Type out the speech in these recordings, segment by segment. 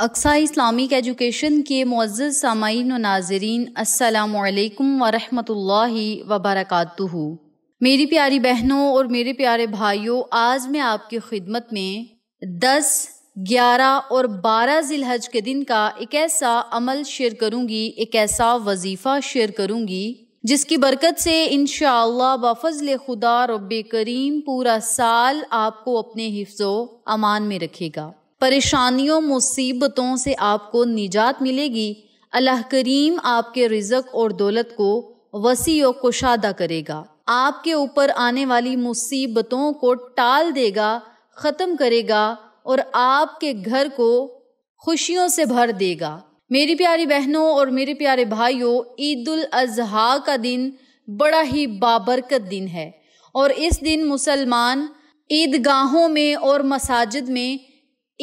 Aqsa Islamic education के मुआज़ सामाइन व नाजरीन असलकम वरहमल वबरक मेरी प्यारी बहनों और मेरे प्यारे भाइयों आज मैं आपकी खिदमत में 10, 11 और 12 जिलहज के दिन का एक ऐसा अमल शेयर करूंगी एक ऐसा वजीफ़ा शेयर करूंगी जिसकी बरकत से इन बफजल खुदा रब करीम पूरा साल आपको अपने हिफ्ज़ो अमान में रखेगा परेशानियों मुसीबतों से आपको निजात मिलेगी अल्लाह करीम आपके रिजक और दौलत को वसी और कुशादा करेगा आपके ऊपर आने वाली मुसीबतों को टाल देगा ख़त्म करेगा और आपके घर को खुशियों से भर देगा मेरी प्यारी बहनों और मेरे प्यारे भाइयों ईद उल अजहा का दिन बड़ा ही बाबरकत दिन है और इस दिन मुसलमान ईदगाहों में और मसाजिद में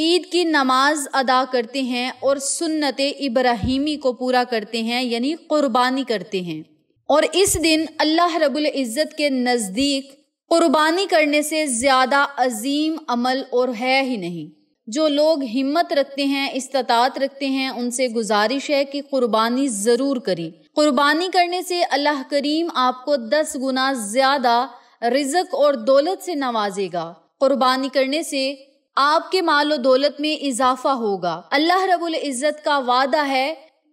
ईद की नमाज अदा करते हैं और सुन्नत इब्राहिमी को पूरा करते हैं यानी क़ुरबानी करते हैं और इस दिन अल्लाह रब्बुल इज़्ज़त के नज़दीक क़ुरबानी करने से ज़्यादा अजीम अमल और है ही नहीं जो लोग हिम्मत रखते हैं इस्तात रखते हैं उनसे गुजारिश है कि कुर्बानी ज़रूर करें कुर्बानी करने से अल्लाह करीम आपको दस गुना ज़्यादा रिजक और दौलत से नवाजेगा कुर्बानी करने से आपके माल दौलत में इजाफा होगा अल्लाह रबुल इज़्ज़त का वादा है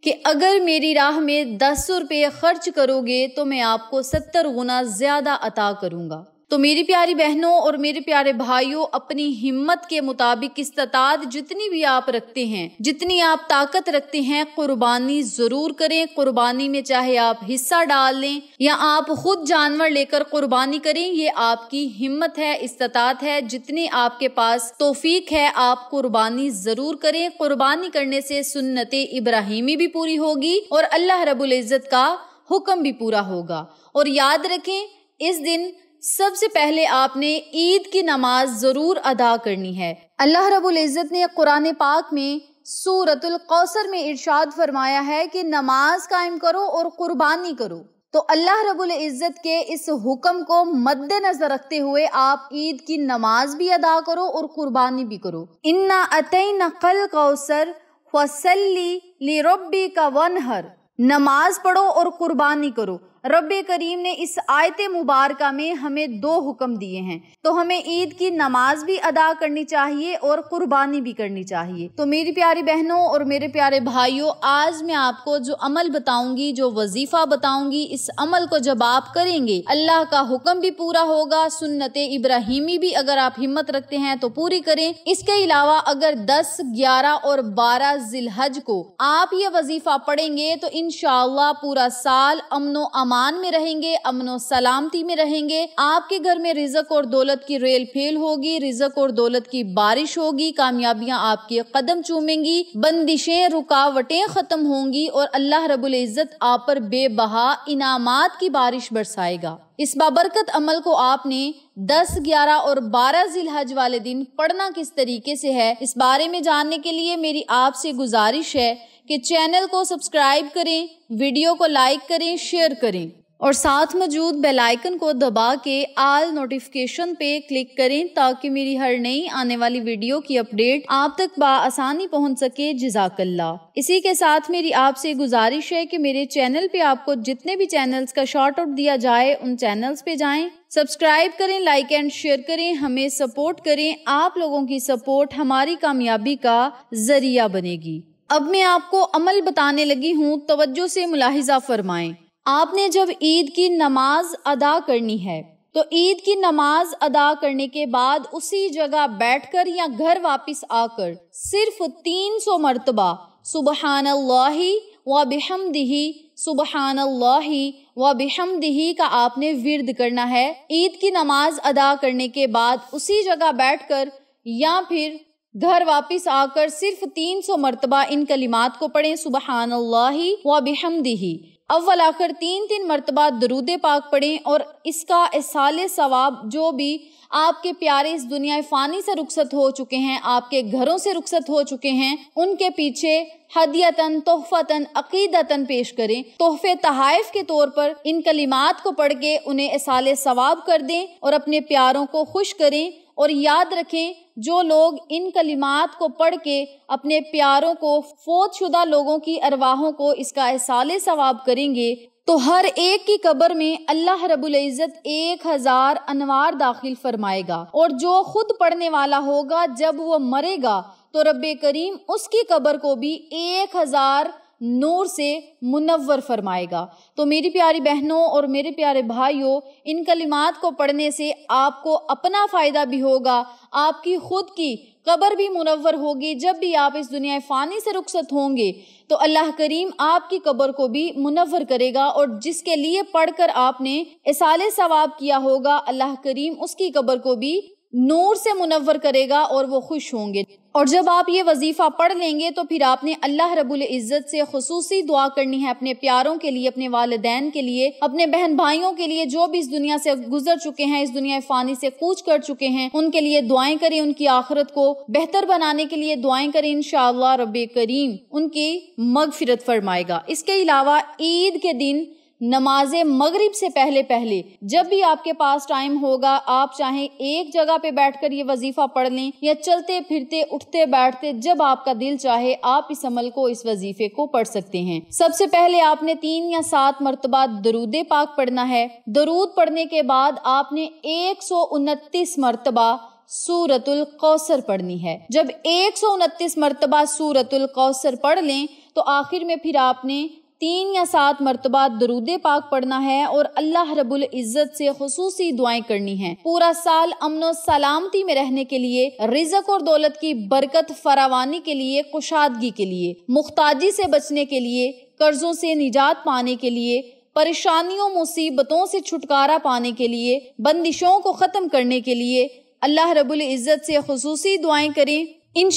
कि अगर मेरी राह में दस रुपये खर्च करोगे तो मैं आपको सत्तर गुना ज़्यादा अता करूँगा तो मेरी प्यारी बहनों और मेरे प्यारे भाइयों अपनी हिम्मत के मुताबिक इस्तात जितनी भी आप रखते हैं जितनी आप ताकत रखते हैं कुर्बानी जरूर करें कुर्बानी में चाहे आप हिस्सा डाल लें या आप खुद जानवर लेकर कुर्बानी करें ये आपकी हिम्मत है इस्तात है जितनी आपके पास तोफीक है आप कुर्बानी जरूर करें कुर्बानी करने से सुन्नत इब्राहिमी भी पूरी होगी और अल्लाह रबुल इज़्ज़त का हुक्म भी पूरा होगा और याद रखें इस दिन सबसे पहले आपने ईद की नमाज ज़रूर अदा करनी है अल्लाह रबुल इज़्ज़त ने कुरान पाक में सूरतुल कौसर में इरशाद फरमाया है कि नमाज कायम करो और कुर्बानी करो तो अल्लाह रबुल इज़्ज़त के इस हुक्म को मद्देनजर रखते हुए आप ईद की नमाज भी अदा करो और कुर्बानी भी करो इन्ना अतई नकल कौसर फसली रबी का वनहर नमाज पढ़ो और कुर्बानी करो रब करीम ने इस आयत मुबारक में हमें दो हुक्म दिए हैं तो हमें ईद की नमाज भी अदा करनी चाहिए और कुर्बानी भी करनी चाहिए तो मेरी प्यारी बहनों और मेरे प्यारे भाइयों आज मैं आपको जो अमल बताऊंगी जो वजीफा बताऊंगी इस अमल को जब आप करेंगे अल्लाह का हुक्म भी पूरा होगा सुन्नत इब्राहिमी भी अगर आप हिम्मत रखते हैं तो पूरी करें इसके अलावा अगर दस ग्यारह और बारह जिलहज को आप ये वजीफा पढ़ेंगे तो इन पूरा साल अमनो अमान अमान में रहेंगे अमन सलामती में रहेंगे आपके घर में रिजक और दौलत की रेल फेल होगी रिजक और दौलत की बारिश होगी कामयाबियां आपके कदम चूमेंगी बंदिशें रुकावटें खत्म होंगी और अल्लाह रबुल इज़्ज़त आप पर बेबहा इनामात की बारिश बरसाएगा इस बाबरकत अमल को आपने 10, 11 और 12 जिलहज वाले दिन पढ़ना किस तरीके से है इस बारे में जानने के लिए मेरी आपसे गुजारिश है कि चैनल को सब्सक्राइब करें वीडियो को लाइक करें शेयर करें और साथ मौजूद बेल आइकन को दबा के आल नोटिफिकेशन पे क्लिक करें ताकि मेरी हर नई आने वाली वीडियो की अपडेट आप तक आसानी पहुंच सके जजाकल्ला इसी के साथ मेरी आपसे गुजारिश है कि मेरे चैनल पे आपको जितने भी चैनल्स का शॉर्ट आउट दिया जाए उन चैनल्स पे जाएं सब्सक्राइब करें लाइक एंड शेयर करें हमें सपोर्ट करें आप लोगों की सपोर्ट हमारी कामयाबी का जरिया बनेगी अब मैं आपको अमल बताने लगी हूँ तवज्जो से मुलाहिजा फरमाएं आपने जब ईद की नमाज अदा करनी है तो ईद की नमाज अदा करने के बाद उसी जगह बैठकर या घर वापस आकर सिर्फ तीन सौ मरतबा सुबहान अल्लाही व दही सुबहान अल्लाही व दही का आपने विरद करना है ईद की नमाज अदा करने के बाद उसी जगह बैठकर या फिर घर वापस आकर सिर्फ 300 मरतबा इन कलिमात को पढ़ें सुबह अल्लाह व बिहमदिही अव्वल आखिर तीन तीन मरतबा दरूद पाक पढ़ें और इसका इसाल सवाब जो भी आपके प्यारे इस दुनिया फ़ानी से रुखसत हो चुके हैं आपके घरों से रुखसत हो चुके हैं उनके पीछे हदियतन तोहफतन अकीदतन पेश करें तोहफे तहाइफ के तौर पर इन कलिमात को पढ़ के उन्हें इसाल सवाब कर दें और अपने प्यारों को खुश करें और याद रखें जो लोग इन कलिमात को पढ़ के अपने प्यारों को फौतशुदा लोगों की अरवाहों को इसका एहसाल सवाब करेंगे तो हर एक की कब्र में अल्लाह रबुल इज़्ज़त एक हज़ार अनवार दाखिल फरमाएगा और जो खुद पढ़ने वाला होगा जब वह मरेगा तो रब करीम उसकी कब्र को भी एक हज़ार नूर से मुनवर फरमाएगा तो मेरी प्यारी बहनों और मेरे प्यारे भाइयों इन कलिमात को पढ़ने से आपको अपना फ़ायदा भी होगा आपकी खुद की कबर भी मुनवर होगी जब भी आप इस दुनिया फ़ानी से रुखसत होंगे तो अल्लाह करीम आपकी कबर को भी मुनवर करेगा और जिसके लिए पढ़कर आपने इसाल सवाब किया होगा अल्लाह करीम उसकी कबर को भी नूर से मुनवर करेगा और वो खुश होंगे और जब आप ये वजीफ़ा पढ़ लेंगे तो फिर आपने अल्लाह रबुल इज़्ज़त से खसूसी दुआ करनी है अपने प्यारों के लिए अपने वालदेन के लिए अपने बहन भाइयों के लिए जो भी इस दुनिया से गुजर चुके हैं इस दुनिया फ़ानी से कूच कर चुके हैं उनके लिए दुआएं करें उनकी आखरत को बेहतर बनाने के लिए दुआएं करें इन रब करीम उनकी मगफिरत फरमाएगा इसके अलावा ईद के दिन नमाज मगरिब से पहले पहले जब भी आपके पास टाइम होगा आप चाहे एक जगह पे बैठकर ये वजीफा पढ़ लें या चलते फिरते उठते बैठते जब आपका दिल चाहे आप इस अमल को इस वजीफे को पढ़ सकते हैं सबसे पहले आपने तीन या सात मरतबा दरूद पाक पढ़ना है दरूद पढ़ने के बाद आपने एक सौ उनतीस मरतबा सूरतुल कौसर पढ़नी है जब एक सौ उनतीस मरतबा सूरतुल कौसर पढ़ लें तो आखिर में फिर आपने तीन या सात मरतबा दरूद पाक पढ़ना है और अल्लाह रबुल इज़्ज़त से खसूसी दुआएं करनी है पूरा साल अमन सलामती में रहने के लिए रिजक और दौलत की बरकत फरावानी के लिए कुशादगी के लिए मुख्ताजी से बचने के लिए कर्जों से निजात पाने के लिए परेशानियों मुसीबतों से छुटकारा पाने के लिए बंदिशों को ख़त्म करने के लिए अल्लाह रबुल इज़्ज़त से खसूसी दुआएं करें इन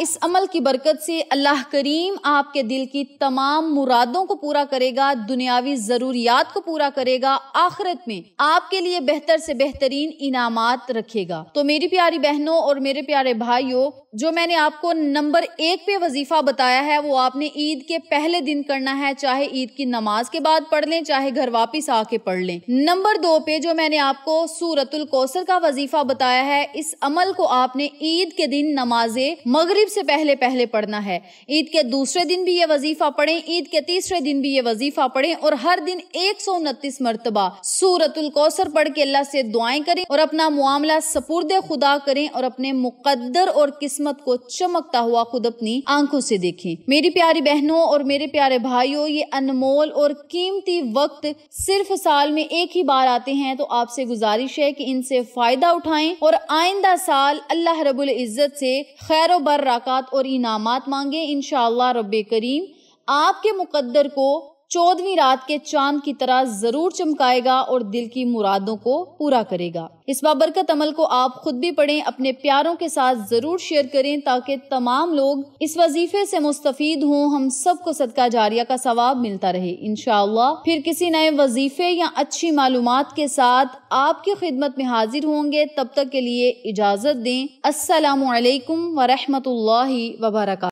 इस अमल की बरकत से अल्लाह करीम आपके दिल की तमाम मुरादों को पूरा करेगा दुनियावी ज़रूरियात को पूरा करेगा आखिरत में आपके लिए बेहतर से बेहतरीन इनामात रखेगा तो मेरी प्यारी बहनों और मेरे प्यारे भाइयों जो मैंने आपको नंबर एक पे वजीफा बताया है वो आपने ईद के पहले दिन करना है चाहे ईद की नमाज के बाद पढ़ लें चाहे घर वापस आके पढ़ लें नंबर दो पे जो मैंने आपको सूरतुल कौसर का वजीफा बताया है इस अमल को आपने ईद के दिन नमाजे मगरिब से पहले पहले पढ़ना है ईद के दूसरे दिन भी ये वजीफा पढ़े ईद के तीसरे दिन भी ये वजीफा पढ़े और हर दिन एक सौ उनतीस मरतबा सूरतुल कौसर पढ़ के अल्लाह से दुआएं करें और अपना मामला सपुरद खुदा करें और अपने मुकदर और किस्मत किस्मत को चमकता हुआ खुद अपनी आंखों से देखें मेरी प्यारी बहनों और मेरे प्यारे भाइयों ये अनमोल और कीमती वक्त सिर्फ साल में एक ही बार आते हैं तो आपसे गुजारिश है कि इनसे फायदा उठाएं और आइंदा साल अल्लाह रबुल इज़्ज़त से खैर बरकत और इनामत मांगे इन रब करीम आपके मुकद्दर को चौदवी रात के चांद की तरह जरूर चमकाएगा और दिल की मुरादों को पूरा करेगा इस बाबरकत अमल को आप खुद भी पढ़ें अपने प्यारों के साथ जरूर शेयर करें ताकि तमाम लोग इस वजीफे से मुस्तफ़ हों हम सबको सदका जारिया का सवाब मिलता रहे इन फिर किसी नए वजीफे या अच्छी मालूम के साथ आपकी खिदमत में हाजिर होंगे तब तक के लिए इजाज़त दें असलकम लाही वबरक